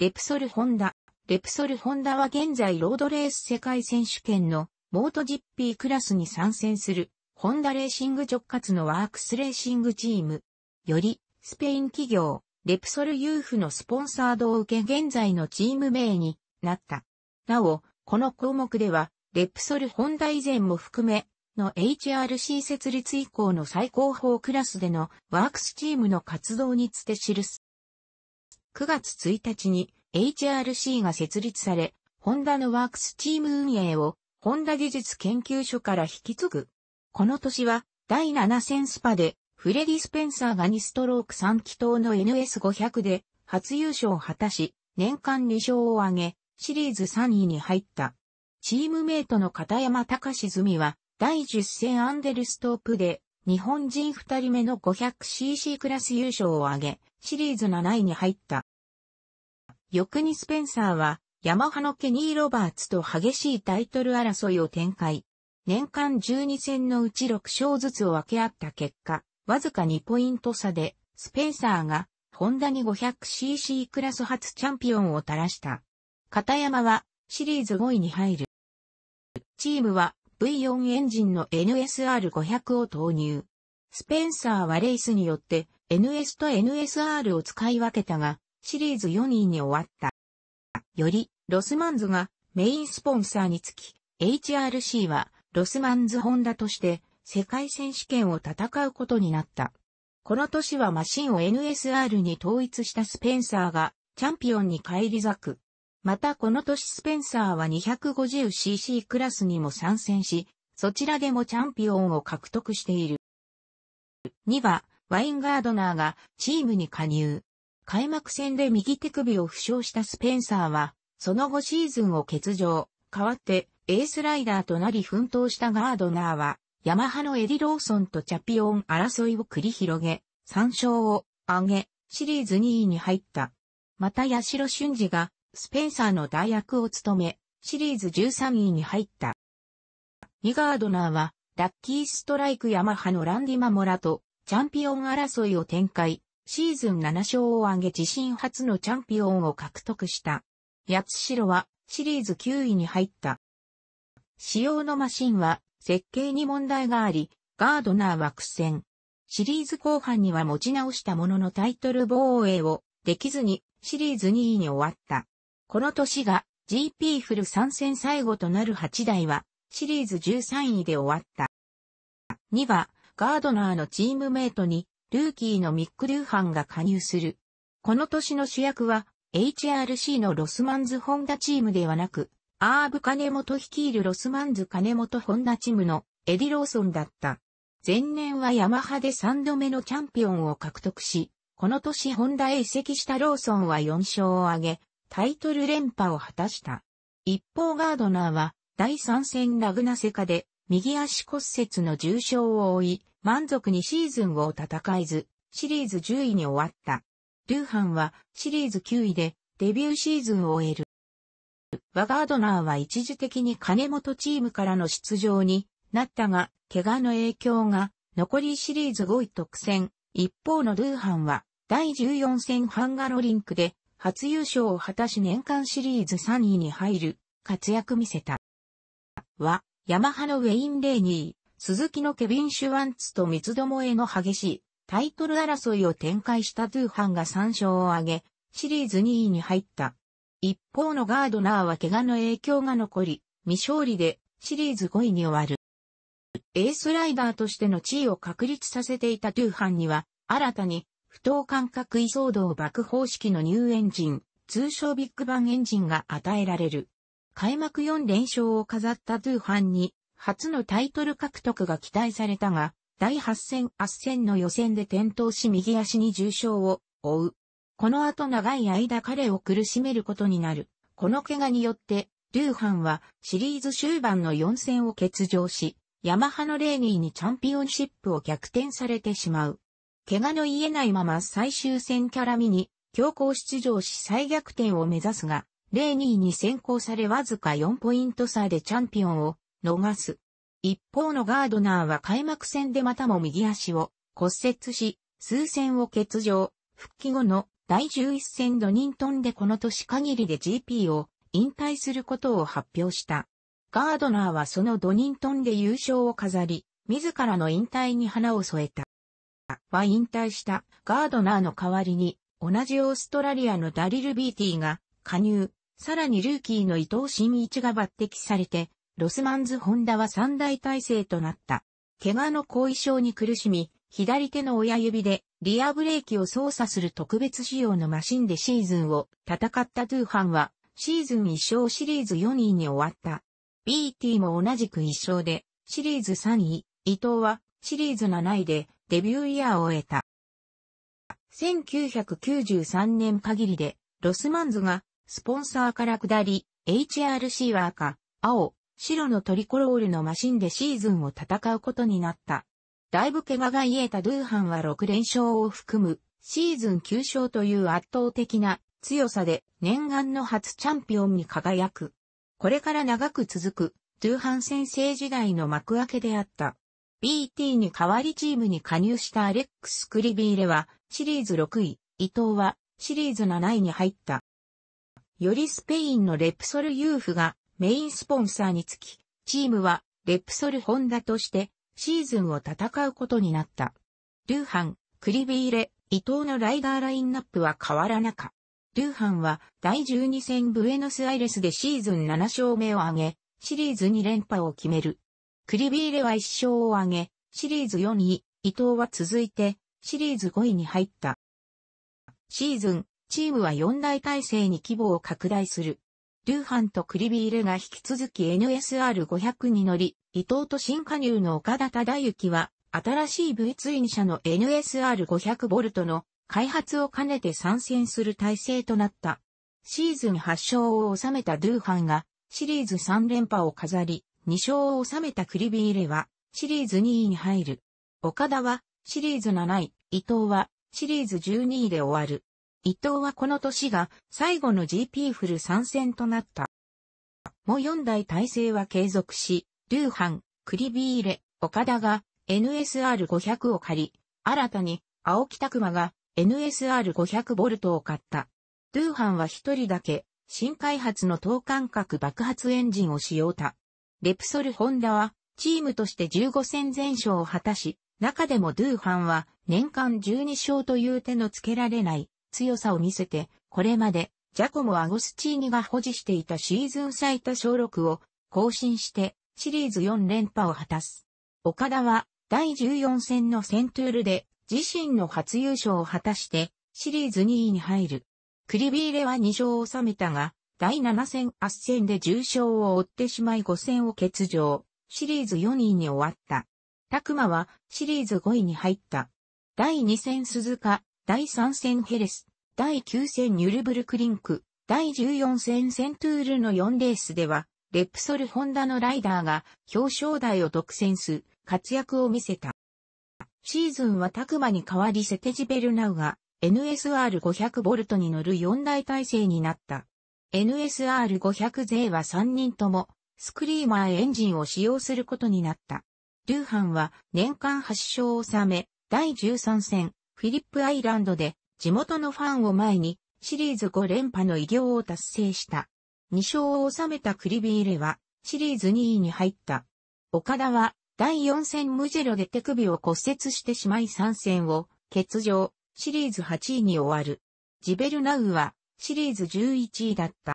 レプソルホンダ。レプソルホンダは現在ロードレース世界選手権のモート GP クラスに参戦するホンダレーシング直轄のワークスレーシングチーム。よりスペイン企業レプソルユーフのスポンサードを受け現在のチーム名になった。なお、この項目ではレプソルホンダ以前も含めの HRC 設立以降の最高峰クラスでのワークスチームの活動につて記す。9月1日に HRC が設立され、ホンダのワークスチーム運営を、ホンダ技術研究所から引き継ぐ。この年は、第7戦スパで、フレディ・スペンサーが2ストローク3気筒の NS500 で、初優勝を果たし、年間2勝を挙げ、シリーズ3位に入った。チームメイトの片山隆史は、第10戦アンデルストープで、日本人二人目の 500cc クラス優勝を挙げ、シリーズ7位に入った。翌にスペンサーは、ヤマハのケニー・ロバーツと激しいタイトル争いを展開。年間12戦のうち6勝ずつを分け合った結果、わずか2ポイント差で、スペンサーが、ホンダに 500cc クラス初チャンピオンを垂らした。片山は、シリーズ5位に入る。チームは、V4 エンジンの NSR500 を投入。スペンサーはレースによって NS と NSR を使い分けたが、シリーズ4位に終わった。より、ロスマンズがメインスポンサーにつき、HRC はロスマンズホンダとして世界選手権を戦うことになった。この年はマシンを NSR に統一したスペンサーがチャンピオンに返り咲く。またこの年スペンサーは 250cc クラスにも参戦し、そちらでもチャンピオンを獲得している。2は、ワインガードナーがチームに加入。開幕戦で右手首を負傷したスペンサーは、その後シーズンを欠場、代わってエースライダーとなり奮闘したガードナーは、ヤマハのエディ・ローソンとチャピオン争いを繰り広げ、3勝を挙げ、シリーズ2位に入った。またシュンジがスペンサーの代役を務め、シリーズ13位に入った。ニガードナーは、ラッキーストライクヤマハのランディ・マモラと、チャンピオン争いを展開、シーズン7勝を挙げ自身初のチャンピオンを獲得した。八代は、シリーズ9位に入った。使用のマシンは、設計に問題があり、ガードナーは苦戦。シリーズ後半には持ち直したもののタイトル防衛をできずにシリーズ2位に終わった。この年が GP フル参戦最後となる8台はシリーズ13位で終わった。2はガードナーのチームメイトにルーキーのミック・ルーハンが加入する。この年の主役は HRC のロスマンズ・ホンダチームではなく、アーブ・カネモト率いるロスマンズ・カネモト・ホンダチームのエディ・ローソンだった。前年はヤマハで3度目のチャンピオンを獲得し、この年ホンダへ移籍したローソンは4勝を挙げ、タイトル連覇を果たした。一方ガードナーは第3戦ラグナセカで右足骨折の重傷を負い、満足にシーズンを戦えず、シリーズ10位に終わった。ルーハンはシリーズ9位でデビューシーズンを終える。ワガードナーは一時的に金本チームからの出場になったが、怪我の影響が残りシリーズ5位特選。一方のルーハンは第14戦ハンガロリンクで初優勝を果たし年間シリーズ3位に入る活躍見せた。は、ヤマハのウェイン・レイニー、鈴木のケビン・シュワンツと三つどもえの激しいタイトル争いを展開したトゥーハンが3勝を挙げ、シリーズ2位に入った。一方のガードナーは怪我の影響が残り、未勝利でシリーズ5位に終わる。エースライダーとしての地位を確立させていたトゥーハンには、新たに不等間隔位相動爆方式のニューエンジン、通称ビッグバンエンジンが与えられる。開幕4連勝を飾ったドゥーハンに、初のタイトル獲得が期待されたが、第8戦圧戦の予選で転倒し右足に重傷を負う。この後長い間彼を苦しめることになる。この怪我によって、ドゥーハンはシリーズ終盤の4戦を欠場し、ヤマハのレーニーにチャンピオンシップを逆転されてしまう。怪我の言えないまま最終戦キャラミに強行出場し再逆転を目指すが、0-2に先行されわずか4ポイント差でチャンピオンを逃す。一方のガードナーは開幕戦でまたも右足を骨折し、数戦を欠場、復帰後の第11戦ドニントンでこの年限りで GP を引退することを発表した。ガードナーはそのドニントンで優勝を飾り、自らの引退に花を添えた。は引退したガードナーの代わりに、同じオーストラリアのダリル・ビーティが加入、さらにルーキーの伊藤慎一が抜擢されて、ロスマンズ・ホンダは三大体制となった。怪我の後遺症に苦しみ、左手の親指でリアブレーキを操作する特別仕様のマシンでシーズンを戦ったドゥーハンは、シーズン1勝シリーズ4位に終わった。ビーティも同じく1勝で、シリーズ3位、伊藤はシリーズ7位で、デビューイヤーを終えた。1993年限りで、ロスマンズが、スポンサーから下り、HRC は赤、青、白のトリコロールのマシンでシーズンを戦うことになった。だいぶ怪我が癒えたドゥーハンは6連勝を含む、シーズン9勝という圧倒的な強さで念願の初チャンピオンに輝く。これから長く続く、ドゥーハン先生時代の幕開けであった。BT に代わりチームに加入したアレックス・クリビーレはシリーズ6位、伊藤はシリーズ7位に入った。よりスペインのレプソルユーフがメインスポンサーにつき、チームはレプソルホンダとしてシーズンを戦うことになった。ルーハン、クリビーレ、伊藤のライダーラインナップは変わらなかルーハンは第12戦ブエノスアイレスでシーズン7勝目を挙げ、シリーズ2連覇を決める。クリビーレは1勝を挙げ、シリーズ4位、伊藤は続いて、シリーズ5位に入った。シーズン、チームは4大体制に規模を拡大する。ルーハンとクリビーレが引き続き NSR500 に乗り、伊藤と新加入の岡田忠之は、新しい V2 社の NSR500 ボルトの開発を兼ねて参戦する体制となった。シーズン8勝を収めたドゥーハンがシリーズ3連覇を飾り、2勝を収めたクリビーレは、シリーズ2位に入る。岡田は、シリーズ7位、伊藤は、シリーズ12位で終わる。伊藤はこの年が最後の GP フル参戦となった。もう4代体制は継続し、ルーハン、クリビーレ、岡田が NSR500 を借り、新たに青木拓馬が NSR500 ボルトを買った。ルーハンは一人だけ新開発の等間隔爆発エンジンを使用た。レプソル・ホンダは、チームとして15戦全勝を果たし、中でもドゥーハンは年間12勝という手のつけられない強さを見せて、これまでジャコモ・アゴスチーニが保持していたシーズン最多勝6を更新してシリーズ4連覇を果たす。岡田は第14戦のセントゥールで自身の初優勝を果たしてシリーズ2位に入る。クリビーレは2勝を収めたが、第7戦圧戦で重傷を負ってしまい5戦を欠場、シリーズ4位に終わった。タクマはシリーズ5位に入った。第2戦鈴鹿、第3戦ヘレス、第9戦ニュルブルクリンク、第14戦セントゥールの4レースでは、レプソルホンダのライダーが表彰台を独占す、活躍を見せた。シーズンはタクマに代わりセテジベルナウが NSR500V に乗る4台体制になった。NSR500 勢は3人とも、スクリーマーエンジンを使用することになった。ルーハンは年間8勝を収め、第13戦、フィリップアイランドで地元のファンを前にシリーズ5連覇の偉業を達成した。2勝を収めたクリビーレはシリーズ2位に入った。岡田は第4戦ムジェロで手首を骨折してしまい3戦を欠場、シリーズ8位に終わる。ジベルナウはシリーズ11位だった。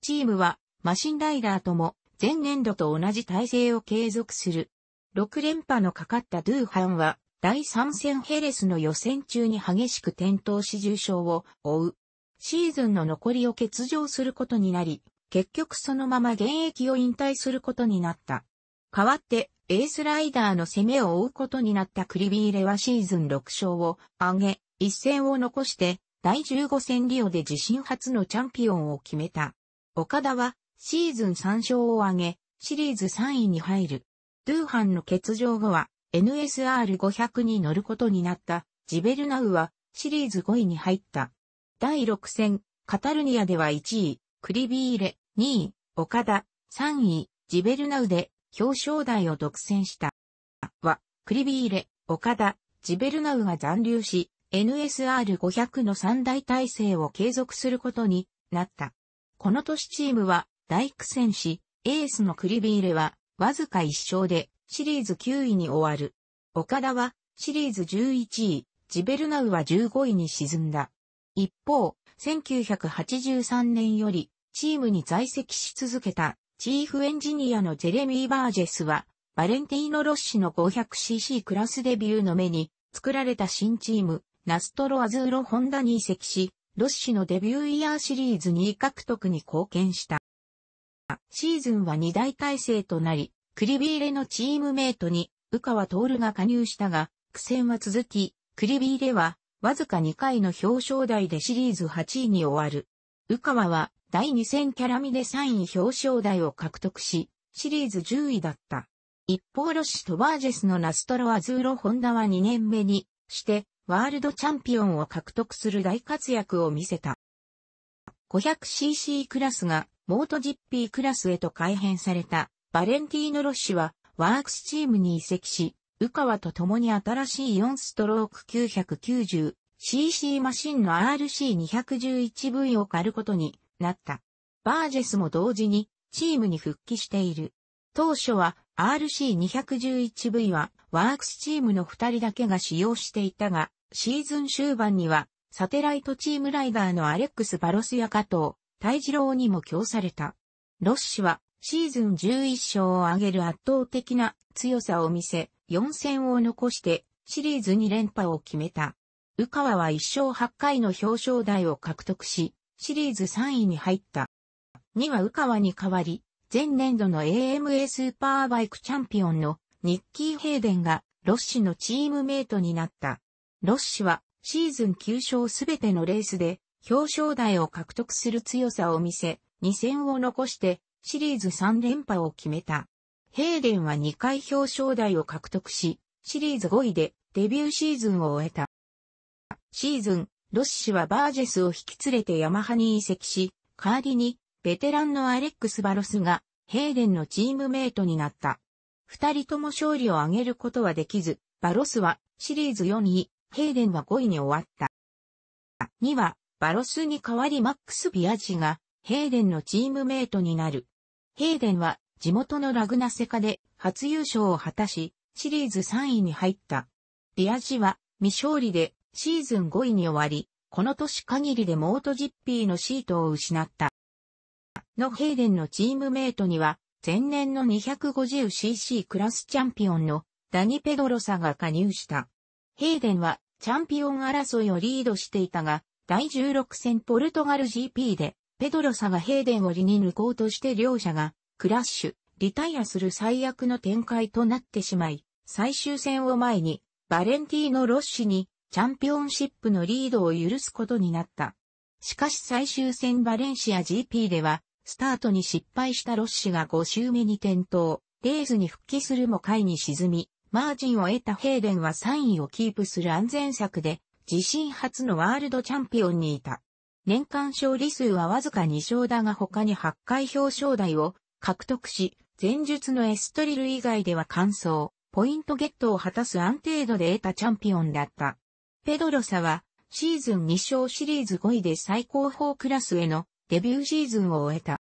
チームはマシンライダーとも前年度と同じ体制を継続する。6連覇のかかったドゥーハンは第3戦ヘレスの予選中に激しく転倒し重傷を負う。シーズンの残りを欠場することになり、結局そのまま現役を引退することになった。代わってエースライダーの攻めを追うことになったクリビーレはシーズン6勝を挙げ、一戦を残して第15戦リオで自身初のチャンピオンを決めた。岡田はシーズン3勝を挙げ、シリーズ3位に入る。ドゥーハンの欠場後は NSR500 に乗ることになったジベルナウはシリーズ5位に入った。第6戦、カタルニアでは1位、クリビーレ、2位、岡田、3位、ジベルナウで表彰台を独占した。は、クリビーレ、岡田、ジベルナウが残留し、NSR500 の三大体制を継続することになった。この年チームは大苦戦し、エースのクリビーレはわずか1勝でシリーズ9位に終わる。岡田はシリーズ11位、ジベルナウは15位に沈んだ。一方、1983年よりチームに在籍し続けたチーフエンジニアのジェレミー・バージェスはバレンティーノ・ロッシの 500cc クラスデビューの目に作られた新チームナストロアズーロホンダに移籍し、ロッシのデビューイヤーシリーズ2位獲得に貢献した。シーズンは2大体制となり、クリビーレのチームメイトに、ウカワトールが加入したが、苦戦は続き、クリビーレは、わずか2回の表彰台でシリーズ8位に終わる。ウカワは、第2戦キャラミで3位表彰台を獲得し、シリーズ10位だった。一方ロッシとバージェスのナストロアズーロホンダは2年目にして、ワールドチャンピオンを獲得する大活躍を見せた。500cc クラスがモート GP クラスへと改変されたバレンティーノ・ロッシはワークスチームに移籍し、ウカワと共に新しい4ストローク 990cc マシンの RC211V を借ることになった。バージェスも同時にチームに復帰している。当初は RC211V はワークスチームの2人だけが使用していたが、シーズン終盤にはサテライトチームライダーのアレックス・バロスや加藤、大二郎にも供された。ロッシはシーズン11勝を挙げる圧倒的な強さを見せ、4戦を残してシリーズ2連覇を決めた。カ川は1勝8回の表彰台を獲得し、シリーズ3位に入った。2はカ川に代わり、前年度の AMA スーパーバイクチャンピオンのニッキー・ヘイデンがロッシのチームメイトになった。ロッシはシーズン9勝すべてのレースで表彰台を獲得する強さを見せ、2戦を残してシリーズ3連覇を決めた。ヘイデンは2回表彰台を獲得し、シリーズ5位でデビューシーズンを終えた。シーズン、ロッシはバージェスを引き連れてヤマハに移籍し、代わりにベテランのアレックス・バロスが、ヘーデンのチームメイトになった。二人とも勝利を挙げることはできず、バロスはシリーズ4位、ヘーデンは5位に終わった。2は、バロスに代わりマックス・ビアジが、ヘーデンのチームメイトになる。ヘーデンは、地元のラグナセカで、初優勝を果たし、シリーズ3位に入った。ビアジは、未勝利で、シーズン5位に終わり、この年限りでモートジッピーのシートを失った。のヘイデンのチームメイトには、前年の 250cc クラスチャンピオンのダニ・ペドロサが加入した。ヘイデンはチャンピオン争いをリードしていたが、第16戦ポルトガル GP で、ペドロサがヘイデンを離に抜こうとして両者が、クラッシュ、リタイアする最悪の展開となってしまい、最終戦を前に、バレンティーノ・ロッシに、チャンピオンシップのリードを許すことになった。しかし最終戦バレンシア GP では、スタートに失敗したロッシが5周目に転倒、レースに復帰するも回に沈み、マージンを得たヘイデンは3位をキープする安全策で、自身初のワールドチャンピオンにいた。年間勝利数はわずか2勝だが他に8回表彰台を獲得し、前述のエストリル以外では完走、ポイントゲットを果たす安定度で得たチャンピオンだった。ペドロサは、シーズン2勝シリーズ5位で最高峰クラスへのデビューシーズンを終えた。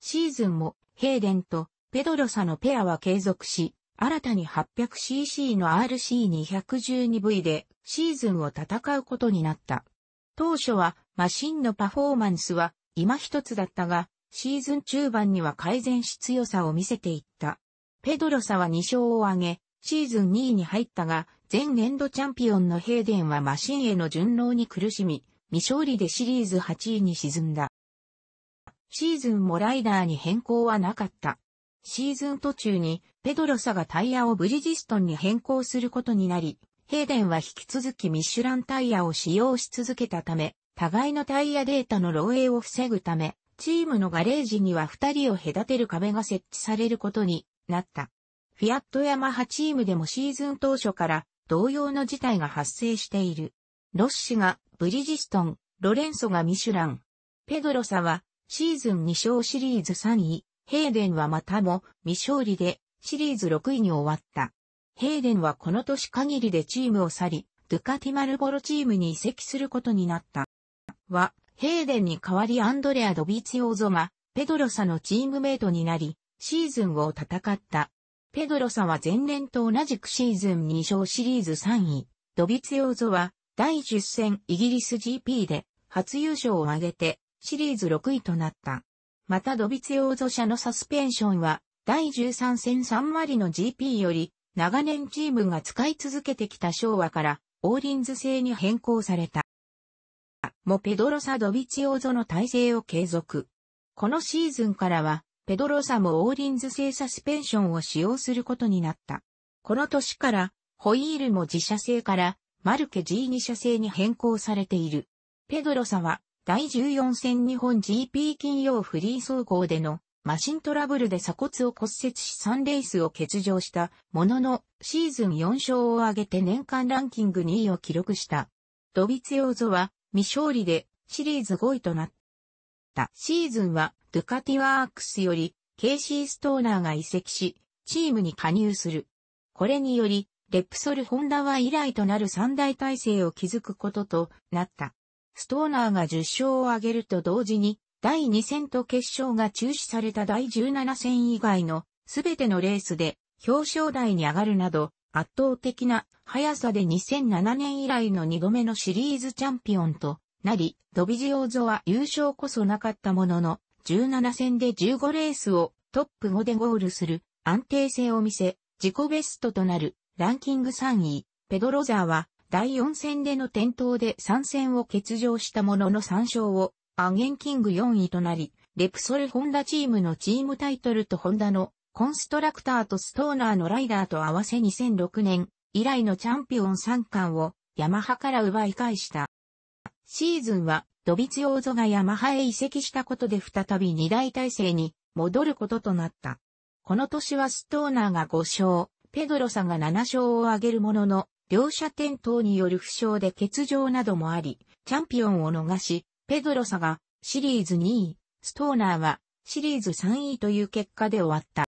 シーズンも、ヘイデンとペドロサのペアは継続し、新たに 800cc の RC212V でシーズンを戦うことになった。当初はマシンのパフォーマンスは今一つだったが、シーズン中盤には改善し強さを見せていった。ペドロサは2勝を挙げ、シーズン2位に入ったが、前年度チャンピオンのヘイデンはマシンへの順応に苦しみ、未勝利でシリーズ8位に沈んだ。シーズンもライダーに変更はなかった。シーズン途中にペドロサがタイヤをブリヂストンに変更することになり、ヘーデンは引き続きミシュランタイヤを使用し続けたため、互いのタイヤデータの漏洩を防ぐため、チームのガレージには二人を隔てる壁が設置されることになった。フィアットヤマハチームでもシーズン当初から同様の事態が発生している。ロッシがブリヂストン、ロレンソがミシュラン。ペドロサはシーズン2勝シリーズ3位、ヘイデンはまたも未勝利でシリーズ6位に終わった。ヘイデンはこの年限りでチームを去り、ドゥカティマルボロチームに移籍することになった。は、ヘイデンに代わりアンドレア・ドビツヨーゾが、ペドロサのチームメイトになり、シーズンを戦った。ペドロサは前年と同じくシーズン2勝シリーズ3位、ドビツヨーゾは第10戦イギリス GP で初優勝を挙げてシリーズ6位となった。またドビツーゾ社のサスペンションは、第13戦3割の GP より、長年チームが使い続けてきた昭和から、オーリンズ製に変更された。もペドロサ・ドビチオーゾの体制を継続。このシーズンからは、ペドロサもオーリンズ製サスペンションを使用することになった。この年から、ホイールも自社製から、マルケ G2 社製に変更されている。ペドロサは、第14戦日本 GP 金曜フリー走行でのマシントラブルで鎖骨を骨折し3レースを欠場したもののシーズン4勝を挙げて年間ランキング2位を記録した。ドビツヨーゾは未勝利でシリーズ5位となった。シーズンはドゥカティワークスよりケイシー・ストーナーが移籍しチームに加入する。これによりレプソル・ホンダは以来となる三大体制を築くこととなった。ストーナーが10勝を挙げると同時に、第2戦と決勝が中止された第17戦以外のすべてのレースで表彰台に上がるなど、圧倒的な速さで2007年以来の2度目のシリーズチャンピオンとなり、ドビジオーゾは優勝こそなかったものの、17戦で15レースをトップ5でゴールする安定性を見せ、自己ベストとなるランキング3位、ペドロザーは第4戦での転倒で3戦を欠場したものの3勝を、アゲンキング4位となり、レプソルホンダチームのチームタイトルとホンダのコンストラクターとストーナーのライダーと合わせ2006年以来のチャンピオン3冠をヤマハから奪い返した。シーズンはドビツヨーゾがヤマハへ移籍したことで再び2大体制に戻ることとなった。この年はストーナーが5勝、ペドロさんが7勝を挙げるものの、両者転倒による負傷で欠場などもあり、チャンピオンを逃し、ペドロサがシリーズ2位、ストーナーはシリーズ3位という結果で終わった。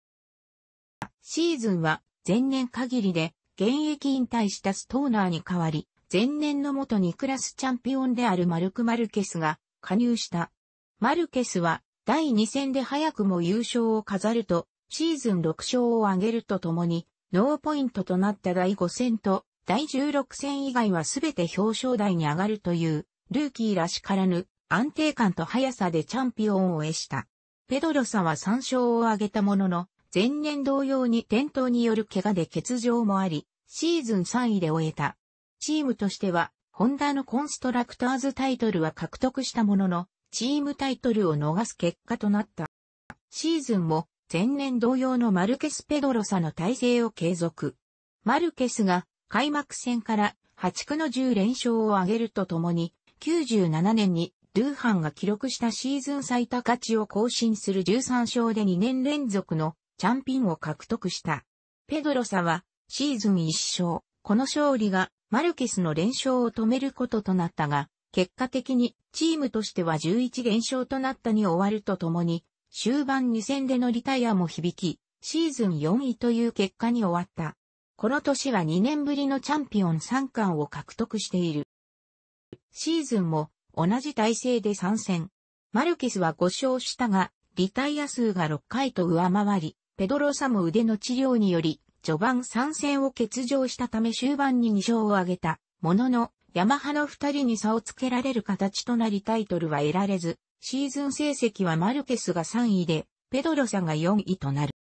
シーズンは前年限りで現役引退したストーナーに代わり、前年の元にクラスチャンピオンであるマルク・マルケスが加入した。マルケスは第2戦で早くも優勝を飾ると、シーズン6勝を挙げるとともに、ノーポイントとなった第5戦と第16戦以外はすべて表彰台に上がるという、ルーキーらしからぬ安定感と速さでチャンピオンを得した。ペドロサは3勝を挙げたものの、前年同様に転倒による怪我で欠場もあり、シーズン3位で終えた。チームとしては、ホンダのコンストラクターズタイトルは獲得したものの、チームタイトルを逃す結果となった。シーズンも前年同様のマルケス・ペドロサの体制を継続。マルケスが開幕戦から8区の10連勝を挙げるとともに、97年にルーハンが記録したシーズン最多勝ちを更新する13勝で2年連続のチャンピンを獲得した。ペドロサはシーズン1勝、この勝利がマルケスの連勝を止めることとなったが、結果的にチームとしては11連勝となったに終わるとともに、終盤2戦でのリタイアも響き、シーズン4位という結果に終わった。この年は2年ぶりのチャンピオン3冠を獲得している。シーズンも同じ体制で参戦。マルケスは5勝したが、リタイア数が6回と上回り、ペドロサも腕の治療により、序盤参戦を欠場したため終盤に2勝を挙げた、ものの、ヤマハの2人に差をつけられる形となりタイトルは得られず、シーズン成績はマルケスが3位で、ペドロサが4位となる。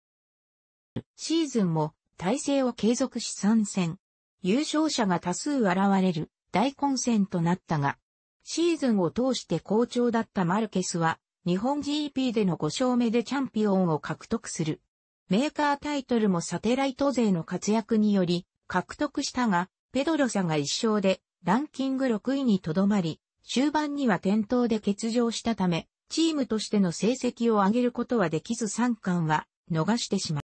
シーズンも体制を継続し参戦。優勝者が多数現れる大混戦となったが、シーズンを通して好調だったマルケスは、日本 GP での5勝目でチャンピオンを獲得する。メーカータイトルもサテライト勢の活躍により獲得したが、ペドロさんが1勝でランキング6位にとどまり、終盤には転倒で欠場したため、チームとしての成績を上げることはできず3冠は逃してしまた。